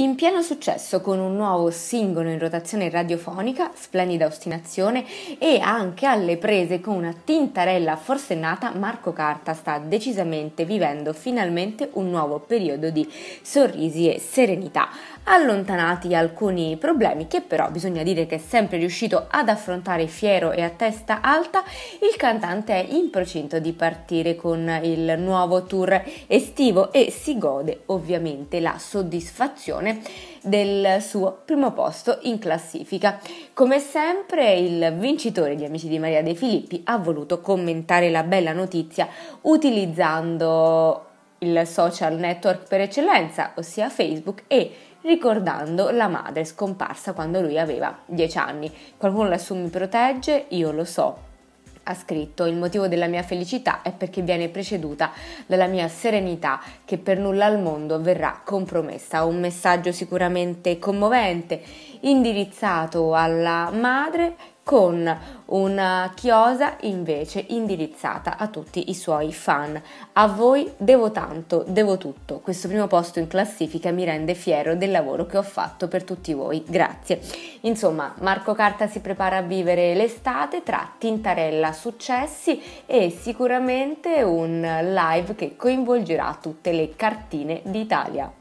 In pieno successo con un nuovo singolo in rotazione radiofonica, Splendida Ostinazione, e anche alle prese con una tintarella forsennata, Marco Carta sta decisamente vivendo finalmente un nuovo periodo di sorrisi e serenità, allontanati alcuni problemi che però bisogna dire che è sempre riuscito ad affrontare fiero e a testa alta, il cantante è in procinto di partire con il nuovo tour estivo e si gode ovviamente la soddisfazione posizione del suo primo posto in classifica. Come sempre il vincitore di Amici di Maria De Filippi ha voluto commentare la bella notizia utilizzando il social network per eccellenza, ossia Facebook, e ricordando la madre scomparsa quando lui aveva 10 anni. Qualcuno lassù mi protegge, io lo so, ha scritto: Il motivo della mia felicità è perché viene preceduta dalla mia serenità che per nulla al mondo verrà compromessa. Un messaggio sicuramente commovente, indirizzato alla madre con una chiosa invece indirizzata a tutti i suoi fan. A voi devo tanto, devo tutto. Questo primo posto in classifica mi rende fiero del lavoro che ho fatto per tutti voi. Grazie. Insomma, Marco Carta si prepara a vivere l'estate tra Tintarella successi e sicuramente un live che coinvolgerà tutte le cartine d'Italia.